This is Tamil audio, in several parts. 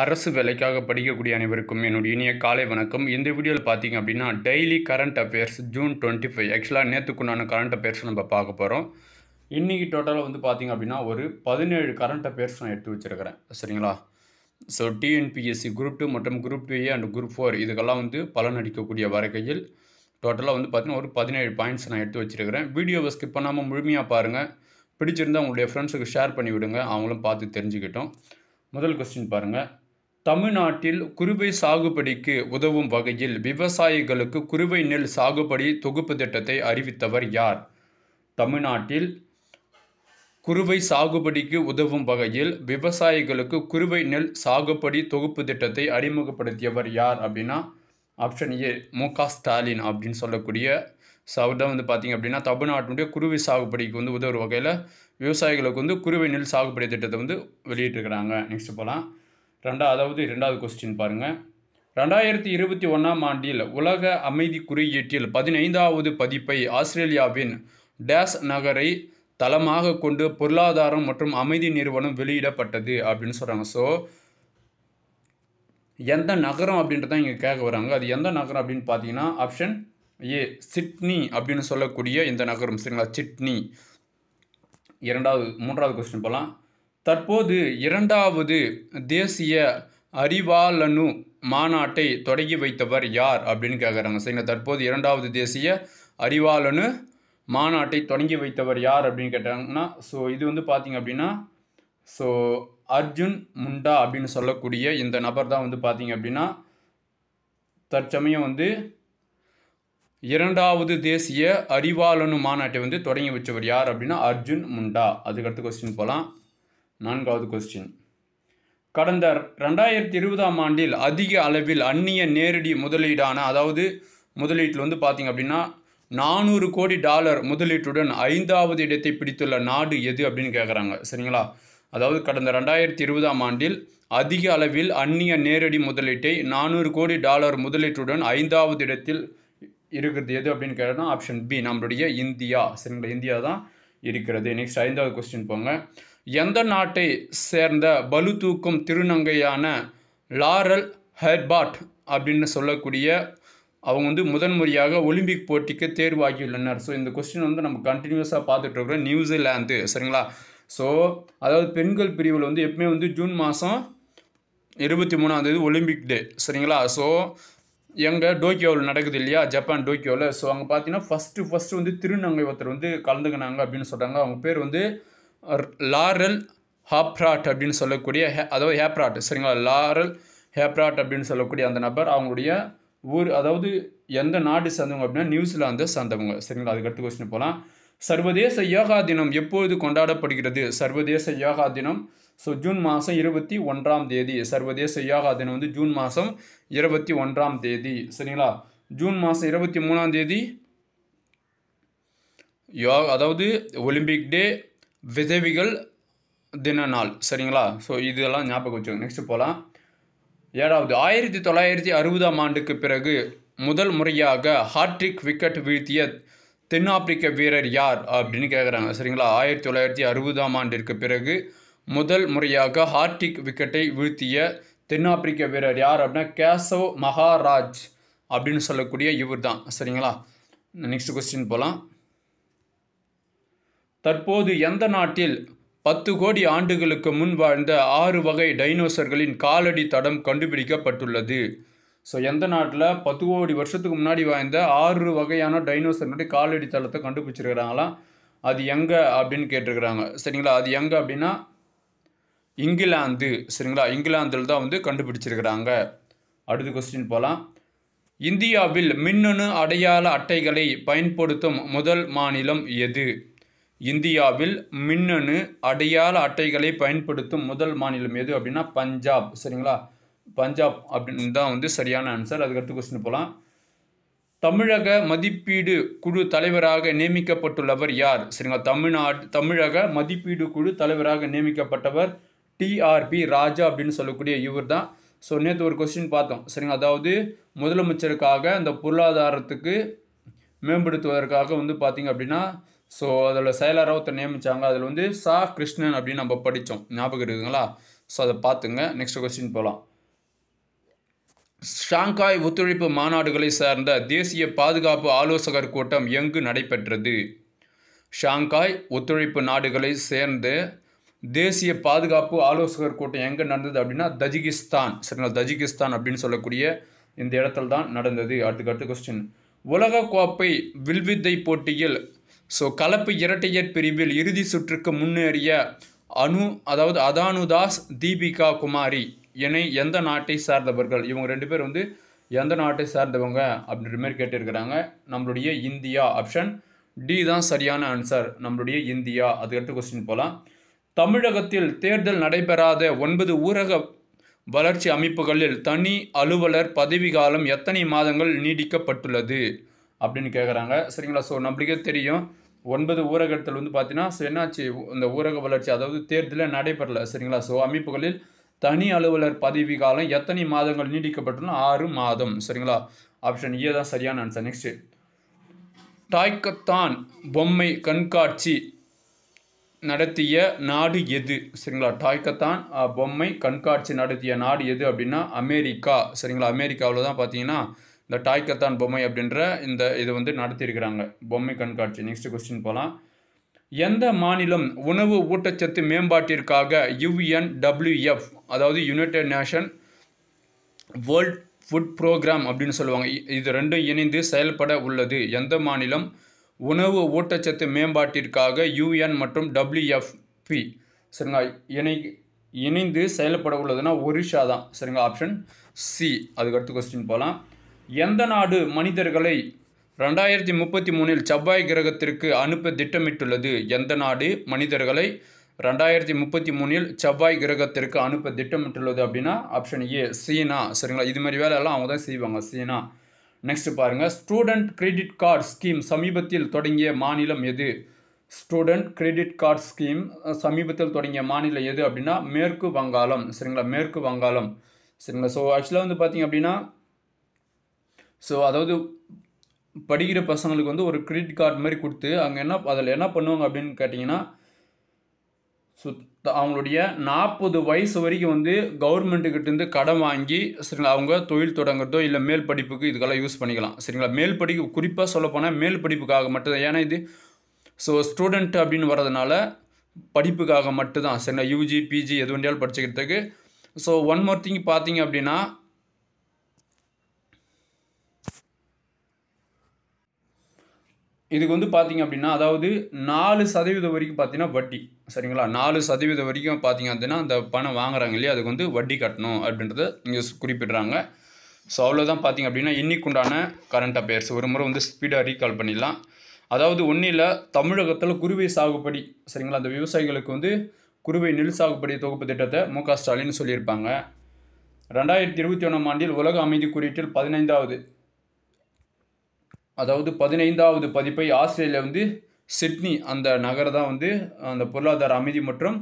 அரசு வேலைக்காக படிக்கக்கூடிய அனைவருக்கும் என்னுடைய இனிய காலை வணக்கம் இந்த வீடியோவில் பார்த்தீங்க அப்படின்னா daily current affairs June twenty five ஆக்சுவலாக நேற்றுக்குண்டான கரண்ட் அஃபேர்ஸ் நம்ம பார்க்க போகிறோம் இன்றைக்கி டோட்டலாக வந்து பார்த்திங்க அப்படின்னா ஒரு பதினேழு கரண்ட் அஃபேர்ஸ் நான் எடுத்து வச்சுருக்கிறேன் சரிங்களா ஸோ டிஎன்பிஎஸ்சி குரூப் டூ மற்றும் group two A and group four இதுக்கெல்லாம் வந்து பலன் அடிக்கக்கூடிய வரைக்கையில் டோட்டலாக வந்து பார்த்திங்கன்னா ஒரு பதினேழு பாயிண்ட்ஸ் நான் எடுத்து வச்சுருக்கிறேன் வீடியோவை ஸ்கிப் பண்ணாமல் முழுமையாக பாருங்கள் பிடிச்சிருந்தால் உங்களுடைய ஃப்ரெண்ட்ஸுக்கு ஷேர் பண்ணி விடுங்க அவங்களும் பார்த்து தெரிஞ்சுக்கிட்டோம் முதல் கொஸ்டின் பாருங்கள் தமிழ்நாட்டில் குறுவை சாகுபடிக்கு உதவும் வகையில் விவசாயிகளுக்கு குறுவை நெல் சாகுபடி தொகுப்பு திட்டத்தை அறிவித்தவர் யார் தமிழ்நாட்டில் குறுவை சாகுபடிக்கு உதவும் வகையில் விவசாயிகளுக்கு குறுவை நெல் சாகுபடி தொகுப்பு திட்டத்தை அறிமுகப்படுத்தியவர் யார் அப்படின்னா ஆப்ஷன் ஏ மு க ஸ்டாலின் அப்படின்னு சொல்லக்கூடிய சவுதான் வந்து பார்த்திங்க அப்படின்னா தமிழ்நாட்டினுடைய குருவை சாகுபடிக்கு வந்து உதவுற வகையில் விவசாயிகளுக்கு வந்து குருவை நெல் சாகுபடி திட்டத்தை வந்து வெளியிட்டிருக்கிறாங்க நெக்ஸ்ட் போகலாம் ரெண்டா அதாவது ரெண்டாவது கொஸ்டின் பாருங்கள் ரெண்டாயிரத்தி இருபத்தி ஒன்றாம் ஆண்டில் உலக அமைதி குறியீட்டில் பதினைந்தாவது பதிப்பை ஆஸ்திரேலியாவின் டேஸ் நகரை தளமாக கொண்டு பொருளாதாரம் மற்றும் அமைதி நிறுவனம் வெளியிடப்பட்டது அப்படின்னு சொல்கிறாங்க ஸோ எந்த நகரம் அப்படின்றத இங்கே கேட்க வராங்க அது எந்த நகரம் அப்படின்னு பார்த்தீங்கன்னா ஆப்ஷன் ஏ சிட்னி அப்படின்னு சொல்லக்கூடிய இந்த நகரம் சரிங்களா சிட்னி இரண்டாவது மூன்றாவது கொஸ்டின் போகலாம் தற்போது இரண்டாவது தேசிய அறிவாளனு மாநாட்டை தொடங்கி வைத்தவர் யார் அப்படின்னு கேட்குறாங்க சரிங்களா தற்போது இரண்டாவது தேசிய அறிவாளனு மாநாட்டை தொடங்கி வைத்தவர் யார் அப்படின்னு கேட்டாங்கன்னா ஸோ இது வந்து பார்த்திங்க அப்படின்னா ஸோ அர்ஜுன் முண்டா அப்படின்னு சொல்லக்கூடிய இந்த நபர் தான் வந்து பார்த்திங்க அப்படின்னா தற்சமயம் வந்து இரண்டாவது தேசிய அறிவாளனு மாநாட்டை வந்து தொடங்கி வச்சவர் யார் அப்படின்னா அர்ஜுன் முண்டா அதுக்கடுத்து கொஸ்டின் போகலாம் நான்காவது கொஸ்டின் கடந்த ரெண்டாயிரத்தி இருபதாம் ஆண்டில் அதிக அளவில் அந்நிய நேரடி முதலீடான அதாவது முதலீட்டில் வந்து பார்த்திங்க அப்படின்னா நானூறு கோடி டாலர் முதலீட்டுடன் ஐந்தாவது இடத்தை பிடித்துள்ள நாடு எது அப்படின்னு கேட்குறாங்க சரிங்களா அதாவது கடந்த ரெண்டாயிரத்தி இருபதாம் ஆண்டில் அதிக அளவில் அந்நிய நேரடி முதலீட்டை நானூறு கோடி டாலர் முதலீட்டுடன் ஐந்தாவது இடத்தில் இருக்கிறது எது அப்படின்னு கேட்டால் ஆப்ஷன் பி நம்மளுடைய இந்தியா சரிங்களா இந்தியா தான் இருக்கிறது நெக்ஸ்ட் ஐந்தாவது கொஸ்டின் போங்க எந்த நாட்டை சேர்ந்த பலு தூக்கும் திருநங்கையான லாரல் ஹெர்பாட் அப்படின்னு சொல்லக்கூடிய அவங்க வந்து முதன்முறையாக ஒலிம்பிக் போட்டிக்கு தேர்வாகியுள்ளனர் ஸோ இந்த கொஸ்டின் வந்து நம்ம கண்டினியூஸாக பார்த்துட்டு இருக்கிறோம் நியூசிலாந்து சரிங்களா ஸோ அதாவது பெண்கள் பிரிவில் வந்து எப்பவுமே வந்து ஜூன் மாதம் இருபத்தி மூணாந்தேதி ஒலிம்பிக் டே சரிங்களா ஸோ எங்கள் டோக்கியோவில் நடக்குது இல்லையா ஜப்பான் டோக்கியோவில் ஸோ அங்கே பார்த்தீங்கன்னா ஃபஸ்ட்டு ஃபஸ்ட்டு வந்து திருநங்கை ஒருத்தர் வந்து கலந்துக்கினாங்க அப்படின்னு சொல்கிறாங்க அவங்க பேர் வந்து லாரல் ஹாப்ராட் அப்படின்னு சொல்லக்கூடிய ஹே அதாவது ஹேப்ராட் சரிங்களா லாரல் ஹேப்ராட் அப்படின்னு சொல்லக்கூடிய அந்த நபர் அவங்களுடைய ஊர் அதாவது எந்த நாடு சேர்ந்தவங்க அப்படின்னா நியூசிலாந்தை சேர்ந்தவங்க சரிங்களா அதுக்கடுத்து கொஸ்டின் போகலாம் சர்வதேச யோகா தினம் எப்பொழுது கொண்டாடப்படுகிறது சர்வதேச யோகா தினம் ஸோ ஜூன் மாதம் இருபத்தி ஒன்றாம் தேதி சர்வதேச யோகா தினம் வந்து ஜூன் மாதம் இருபத்தி ஒன்றாம் தேதி சரிங்களா ஜூன் மாதம் இருபத்தி மூணாம் தேதி யோ அதாவது ஒலிம்பிக் டே விதவிகள் தின நாள் சரிங்களா ஸோ இதெல்லாம் ஞாபகம் வச்சுக்கோங்க நெக்ஸ்ட் போகலாம் ஏழாவது ஆயிரத்தி தொள்ளாயிரத்தி அறுபதாம் ஆண்டுக்கு பிறகு முதல் முறையாக ஹாட்ரிக் விக்கெட் வீழ்த்திய தென்னாப்பிரிக்க வீரர் யார் அப்படின்னு கேட்குறாங்க சரிங்களா ஆயிரத்தி தொள்ளாயிரத்தி அறுபதாம் ஆண்டிற்கு பிறகு முதல் முறையாக ஹார்டிக் விக்கெட்டை வீழ்த்திய தென்னாப்பிரிக்க வீரர் யார் அப்படின்னா கேசவ் மகாராஜ் அப்படின்னு சொல்லக்கூடிய இவர் தான் சரிங்களா நெக்ஸ்ட் கொஸ்டின் போகலாம் தற்போது எந்த நாட்டில் பத்து கோடி ஆண்டுகளுக்கு முன் வாழ்ந்த ஆறு வகை டைனோசர்களின் காலடி தடம் கண்டுபிடிக்கப்பட்டுள்ளது ஸோ எந்த நாட்டில் பத்து கோடி வருஷத்துக்கு முன்னாடி வாழ்ந்த ஆறு வகையான டைனோசர்களுடைய காலடி தளத்தை கண்டுபிடிச்சிருக்கிறாங்களாம் அது எங்கே அப்படின்னு கேட்டிருக்கிறாங்க சரிங்களா அது எங்கே அப்படின்னா இங்கிலாந்து சரிங்களா இங்கிலாந்தில் தான் வந்து கண்டுபிடிச்சிருக்கிறாங்க அடுத்த கொஸ்டின் போகலாம் இந்தியாவில் மின்னணு அடையாள அட்டைகளை பயன்படுத்தும் முதல் மாநிலம் எது இந்தியாவில் மின்னணு அடையாள அட்டைகளை பயன்படுத்தும் முதல் மாநிலம் எது அப்படின்னா பஞ்சாப் சரிங்களா பஞ்சாப் அப்படின்னு தான் வந்து சரியான ஆன்சர் அதுக்கடுத்து கொஸ்டின் போகலாம் தமிழக மதிப்பீடு குழு தலைவராக நியமிக்கப்பட்டுள்ளவர் யார் சரிங்களா தமிழ்நாடு தமிழக மதிப்பீடு குழு தலைவராக நியமிக்கப்பட்டவர் டிஆர்பி ராஜா அப்படின்னு சொல்லக்கூடிய இவர் தான் ஸோ நேற்று ஒரு கொஸ்டின் பார்த்தோம் சரிங்களா அதாவது முதலமைச்சருக்காக அந்த பொருளாதாரத்துக்கு மேம்படுத்துவதற்காக வந்து பார்த்திங்க அப்படின்னா ஸோ அதில் செயலராக ஒருத்தர் நியமித்தாங்க அதில் வந்து சா கிருஷ்ணன் அப்படின்னு நம்ம படித்தோம் ஞாபகம் இருக்குதுங்களா ஸோ அதை பார்த்துங்க நெக்ஸ்ட் கொஸ்டின் போகலாம் ஷாங்காய் ஒத்துழைப்பு மாநாடுகளை சார்ந்த தேசிய பாதுகாப்பு ஆலோசகர் கூட்டம் எங்கு நடைபெற்றது ஷாங்காய் ஒத்துழைப்பு நாடுகளை சேர்ந்து தேசிய பாதுகாப்பு ஆலோசகர் கூட்டம் எங்கே நடந்தது அப்படின்னா தஜிகிஸ்தான் சரிங்களா தஜிகிஸ்தான் அப்படின்னு சொல்லக்கூடிய இந்த இடத்துல தான் நடந்தது அடுத்துக்கு அடுத்த கொஸ்டின் உலகக்கோப்பை வில்வித்தை போட்டியில் ஸோ கலப்பு இரட்டையர் பிரிவில் இறுதி சுற்றுக்கு முன்னேறிய அனு அதாவது அதானுதாஸ் தீபிகா குமாரி இணை எந்த நாட்டை சார்ந்தவர்கள் இவங்க ரெண்டு பேர் வந்து எந்த நாட்டை சார்ந்தவங்க அப்படின்ற மாதிரி கேட்டிருக்கிறாங்க நம்மளுடைய இந்தியா ஆப்ஷன் டி தான் சரியான ஆன்சர் நம்மளுடைய இந்தியா அதுக்கடுத்து கொஸ்டின் போகலாம் தமிழகத்தில் தேர்தல் நடைபெறாத ஒன்பது ஊரக வளர்ச்சி அமைப்புகளில் தனி அலுவலர் பதவி காலம் எத்தனை மாதங்கள் நீடிக்கப்பட்டுள்ளது அப்படின்னு கேட்குறாங்க சரிங்களா ஸோ நம்மளுக்கே தெரியும் ஒன்பது ஊரகத்தில் வந்து பார்த்தீங்கன்னா ஸோ என்னாச்சு இந்த ஊரக வளர்ச்சி அதாவது தேர்தலில் நடைபெறல சரிங்களா ஸோ அமைப்புகளில் தனி அலுவலர் பதவி காலம் எத்தனை மாதங்கள் நீடிக்கப்பட்டுள்ள ஆறு மாதம் சரிங்களா ஆப்ஷன் ஏ தான் சரியான ஆன்சர் நெக்ஸ்ட்டு டாய்கத்தான் பொம்மை கண்காட்சி நடத்திய நாடு எது சரிங்களா டாய்கத்தான் பொம்மை கண்காட்சி நடத்திய நாடு எது அப்படின்னா அமெரிக்கா சரிங்களா அமெரிக்காவில் தான் பார்த்தீங்கன்னா இந்த டாய் கத்தான் பொம்மை அப்படின்ற இந்த இது வந்து நடத்தியிருக்கிறாங்க பொம்மை கண்காட்சி நெக்ஸ்ட் கொஸ்டின் போகலாம் எந்த மாநிலம் உணவு ஊட்டச்சத்து மேம்பாட்டிற்காக யுஎன்டபிள்யூஎஃப் அதாவது united nation world food programme அப்படின்னு சொல்லுவாங்க இது ரெண்டும் இணைந்து செயல்பட உள்ளது எந்த மாநிலம் உணவு ஊட்டச்சத்து மேம்பாட்டிற்காக யுஎன் மற்றும் டபிள்யூஎஃப்பி சரிங்களா இணை இணைந்து செயல்பட உள்ளதுன்னா ஒரிஷா தான் சரிங்களா ஆப்ஷன் சி அதுக்கடுத்து கொஸ்டின் போகலாம் எந்த நாடு மனிதர்களை ரெண்டாயிரத்தி முப்பத்தி மூணில் செவ்வாய் கிரகத்திற்கு அனுப்ப திட்டமிட்டுள்ளது எந்த நாடு மனிதர்களை ரெண்டாயிரத்தி முப்பத்தி மூணில் செவ்வாய் கிரகத்திற்கு அனுப்ப திட்டமிட்டுள்ளது அப்படின்னா ஆப்ஷன் ஏ சீனா சரிங்களா இது மாதிரி வேலையெல்லாம் அவங்க தான் செய்வாங்க சீனா நெக்ஸ்ட் பாருங்கள் ஸ்டூடெண்ட் கிரெடிட் கார்டு ஸ்கீம் சமீபத்தில் தொடங்கிய மாநிலம் எது ஸ்டூடெண்ட் கிரெடிட் கார்டு ஸ்கீம் சமீபத்தில் தொடங்கிய மாநிலம் எது அப்படின்னா மேற்கு வங்காளம் சரிங்களா மேற்கு வங்காளம் சரிங்களா ஸோ ஆக்சுவலாக வந்து பார்த்திங்க அப்படின்னா ஸோ அதாவது படிக்கிற பசங்களுக்கு வந்து ஒரு கிரெடிட் கார்டு மாதிரி கொடுத்து அங்கே என்ன அதில் என்ன பண்ணுவாங்க அப்படின்னு கேட்டிங்கன்னா ஸோ அவங்களுடைய நாற்பது வயசு வரைக்கும் வந்து கவர்மெண்ட்டுக்கிட்டேருந்து கடன் வாங்கி சரிங்களா அவங்க தொழில் தொடங்குறதோ இல்லை மேல் படிப்புக்கு இதுக்கெல்லாம் யூஸ் பண்ணிக்கலாம் சரிங்களா மேல் படிப்பு குறிப்பாக சொல்லப்போனால் மேல் படிப்புக்காக மட்டும்தான் ஏன்னா இது ஸோ ஸ்டூடெண்ட் அப்படின்னு வர்றதுனால படிப்புக்காக மட்டும்தான் சரிங்களா யூஜி பிஜி எது வேண்டியாலும் படிச்சுக்கிறதுக்கு ஸோ ஒன் மோர் திங் பார்த்தீங்க அப்படின்னா இதுக்கு வந்து பார்த்திங்க அப்படின்னா அதாவது நாலு சதவீதம் வரைக்கும் பார்த்தீங்கன்னா வட்டி சரிங்களா நாலு சதவீதம் வரைக்கும் பார்த்தீங்க அப்படின்னா அந்த பணம் வாங்குறாங்க இல்லையா அதுக்கு வந்து வட்டி கட்டணும் அப்படின்றத இங்கே குறிப்பிடுறாங்க ஸோ அவ்வளோதான் பார்த்தீங்க அப்படின்னா இன்னிக்குண்டான கரண்ட் அஃபேர்ஸ் ஒரு முறை வந்து ஸ்பீடாக ரீகால் பண்ணிடலாம் அதாவது ஒன்றும் இல்லை தமிழகத்தில் குறுவை சாகுபடி சரிங்களா அந்த விவசாயிகளுக்கு வந்து குறுவை நெல் சாகுபடி தொகுப்பு திட்டத்தை மு க ஸ்டாலின் சொல்லியிருப்பாங்க ரெண்டாயிரத்தி இருபத்தி ஒன்றாம் ஆண்டில் உலக அமைதி குறியீட்டில் பதினைந்தாவது அதாவது பதினைந்தாவது பதிப்பை ஆஸ்திரேலியா வந்து சிட்னி அந்த நகர் தான் வந்து அந்த பொருளாதார அமைதி மற்றும்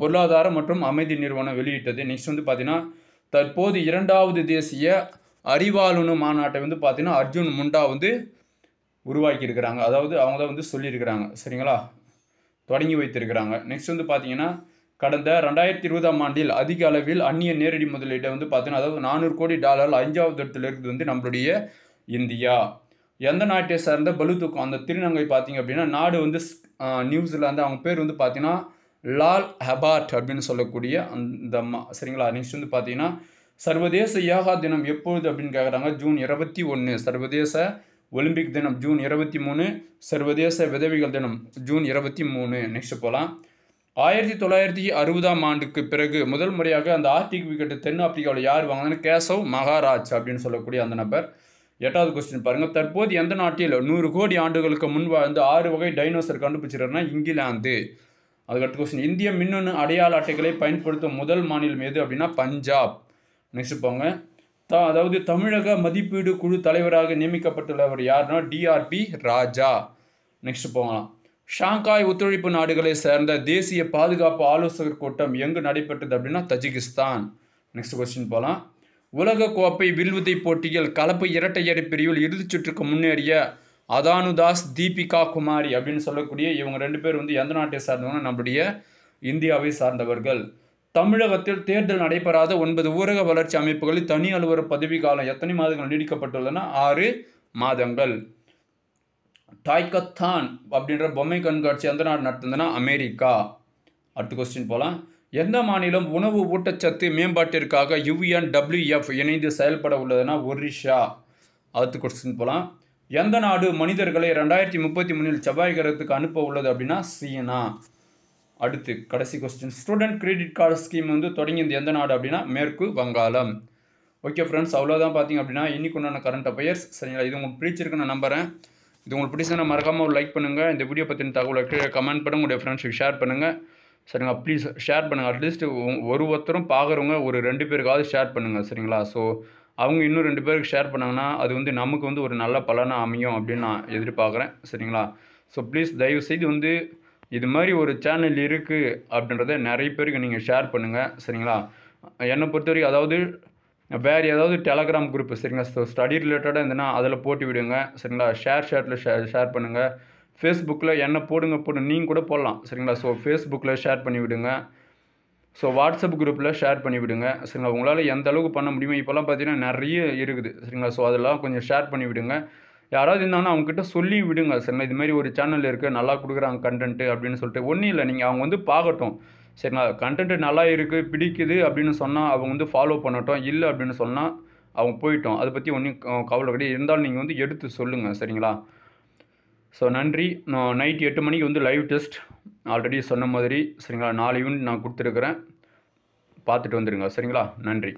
பொருளாதார மற்றும் அமைதி நிறுவனம் வெளியிட்டது நெக்ஸ்ட் வந்து பார்த்தீங்கன்னா தற்போது இரண்டாவது தேசிய அறிவாளுனு மாநாட்டை வந்து பார்த்தீங்கன்னா அர்ஜுன் முண்டா வந்து உருவாக்கியிருக்கிறாங்க அதாவது அவங்க தான் வந்து சொல்லியிருக்கிறாங்க சரிங்களா தொடங்கி வைத்திருக்கிறாங்க நெக்ஸ்ட் வந்து பார்த்தீங்கன்னா கடந்த ரெண்டாயிரத்தி இருபதாம் ஆண்டில் அதிக அளவில் அந்நிய நேரடி முதலீட்டை வந்து பார்த்தீங்கன்னா அதாவது நானூறு கோடி டாலர் அஞ்சாவது இடத்துல இருக்குது வந்து நம்மளுடைய இந்தியா எந்த நாட்டை சார்ந்த பலுதூக்கம் அந்த திருநங்கை பார்த்தீங்க அப்படின்னா நாடு வந்து வந்து அவங்க பேர் வந்து பார்த்தீங்கன்னா லால் ஹெபார்ட் அப்படின்னு சொல்லக்கூடிய அந்த சரிங்களா நெக்ஸ்ட் வந்து பார்த்தீங்கன்னா சர்வதேச யோகா தினம் எப்பொழுது அப்படின்னு கேட்குறாங்க ஜூன் இருபத்தி ஒன்று சர்வதேச ஒலிம்பிக் தினம் ஜூன் இருபத்தி மூணு சர்வதேச விதவிகள் தினம் ஜூன் இருபத்தி மூணு நெக்ஸ்ட் போகலாம் ஆயிரத்தி தொள்ளாயிரத்தி அறுபதாம் ஆண்டுக்கு பிறகு முதல் முறையாக அந்த ஆர்டிக் விக்கெட்டு தென்னாப்பிரிக்காவில் யார் வாங்கினாங்கன்னு கேசவ் மகாராஜ் அப்படின்னு சொல்லக்கூடிய அந்த நபர் எட்டாவது கொஸ்டின் பாருங்கள் தற்போது எந்த நாட்டில் நூறு கோடி ஆண்டுகளுக்கு முன் வாழ்ந்து ஆறு வகை டைனோசர் கண்டுபிடிச்சிருக்கா இங்கிலாந்து அதுக்கடுத்த கொஸ்டின் இந்திய மின்னணு அடையாள அட்டைகளை பயன்படுத்தும் முதல் மாநிலம் எது அப்படின்னா பஞ்சாப் நெக்ஸ்ட் போங்க த அதாவது தமிழக மதிப்பீடு குழு தலைவராக நியமிக்கப்பட்டுள்ளவர் யாருன்னா டிஆர்பி ராஜா நெக்ஸ்ட் போகலாம் ஷாங்காய் ஒத்துழைப்பு நாடுகளை சேர்ந்த தேசிய பாதுகாப்பு ஆலோசகர் கூட்டம் எங்கு நடைபெற்றது அப்படின்னா தஜிகிஸ்தான் நெக்ஸ்ட் கொஸ்டின் போகலாம் உலகக்கோப்பை வில்வித்தை போட்டியில் கலப்பு இரட்டையரை பிரிவில் சுற்றுக்கு முன்னேறிய அதானுதாஸ் தீபிகா குமாரி அப்படின்னு சொல்லக்கூடிய இவங்க ரெண்டு பேர் வந்து எந்த நாட்டை சார்ந்தவங்க நம்முடைய இந்தியாவை சார்ந்தவர்கள் தமிழகத்தில் தேர்தல் நடைபெறாத ஒன்பது ஊரக வளர்ச்சி அமைப்புகளில் தனி அலுவலர் பதவி காலம் எத்தனை மாதங்கள் நீடிக்கப்பட்டுள்ளன ஆறு மாதங்கள் டாய்கத்தான் அப்படின்ற பொம்மை கண்காட்சி எந்த நாடு நடத்துதுன்னா அமெரிக்கா அடுத்த கொஸ்டின் போகலாம் எந்த மாநிலம் உணவு ஊட்டச்சத்து மேம்பாட்டிற்காக யுஎன்டபிள்யூஎஃப் இணைந்து செயல்பட உள்ளதுன்னா ஒரிஷா அடுத்து கொஸ்டின் போகலாம் எந்த நாடு மனிதர்களை ரெண்டாயிரத்தி முப்பத்தி மூணில் செவ்வாய் கிரகத்துக்கு அனுப்ப உள்ளது அப்படின்னா சீனா அடுத்து கடைசி question student credit card scheme வந்து தொடங்கியது எந்த நாடு அப்படின்னா மேற்கு வங்காளம் ஓகே ஃப்ரெண்ட்ஸ் அவ்வளோதான் பார்த்தீங்க அப்படின்னா இன்றைக்கு உண்டான கரண்ட் அஃபயர்ஸ் சரிங்களா இது உங்களுக்கு பிடிச்சிருக்கு நான் நம்புகிறேன் இது உங்களுக்கு பிடிச்சதுன்னா மறக்காமல் ஒரு லைக் பண்ணுங்கள் இந்த வீடியோ பற்றின தகவலை கீழே கமெண்ட் பண்ணுங்கள் உங்களுடைய ஃப்ரெண்ட்ஸுக்கு ஷேர் பண்ணுங்கள் சரிங்களா ப்ளீஸ் ஷேர் பண்ணுங்கள் அட்லீஸ்ட் ஒரு ஒருத்தரும் பார்க்குறவங்க ஒரு ரெண்டு பேருக்காவது ஷேர் பண்ணுங்கள் சரிங்களா ஸோ அவங்க இன்னும் ரெண்டு பேருக்கு ஷேர் பண்ணாங்கன்னா அது வந்து நமக்கு வந்து ஒரு நல்ல பலனாக அமையும் அப்படின்னு நான் எதிர்பார்க்குறேன் சரிங்களா ஸோ ப்ளீஸ் தயவு செய்து வந்து இது மாதிரி ஒரு சேனல் இருக்குது அப்படின்றத நிறைய பேருக்கு நீங்கள் ஷேர் பண்ணுங்கள் சரிங்களா என்னை பொறுத்த வரைக்கும் அதாவது வேறு ஏதாவது டெலகிராம் குரூப் சரிங்களா ஸோ ஸ்டடி ரிலேட்டடாக இருந்ததுன்னா அதில் போட்டு விடுங்க சரிங்களா ஷேர் ஷேட்டில் ஷேர் ஷேர் பண்ணுங்கள் ஃபேஸ்புக்கில் என்ன போடுங்க போடுங்க நீங்கள் கூட போடலாம் சரிங்களா ஸோ ஃபேஸ்புக்கில் ஷேர் பண்ணி விடுங்க ஸோ வாட்ஸ்அப் குரூப்பில் ஷேர் பண்ணி விடுங்க சரிங்களா உங்களால் எந்த அளவுக்கு பண்ண முடியுமோ இப்போல்லாம் பார்த்தீங்கன்னா நிறைய இருக்குது சரிங்களா ஸோ அதெல்லாம் கொஞ்சம் ஷேர் பண்ணி விடுங்க யாராவது இருந்தாங்கன்னா அவங்ககிட்ட சொல்லி விடுங்க சரிங்களா மாதிரி ஒரு சேனல் இருக்குது நல்லா கொடுக்குறாங்க கண்டென்ட்டு அப்படின்னு சொல்லிட்டு ஒன்றும் இல்லை நீங்கள் அவங்க வந்து பார்க்கட்டும் சரிங்களா கண்டென்ட் நல்லா இருக்குது பிடிக்குது அப்படின்னு சொன்னால் அவங்க வந்து ஃபாலோ பண்ணட்டும் இல்லை அப்படின்னு சொன்னால் அவங்க போயிட்டோம் அதை பற்றி ஒன்றும் கவலை கிடையாது இருந்தாலும் நீங்கள் வந்து எடுத்து சொல்லுங்கள் சரிங்களா ஸோ நன்றி நான் நைட் எட்டு மணிக்கு வந்து லைவ் டெஸ்ட் ஆல்ரெடி சொன்ன மாதிரி சரிங்களா நாலு யூனிட் நான் கொடுத்துருக்குறேன் பார்த்துட்டு வந்துடுங்க சரிங்களா நன்றி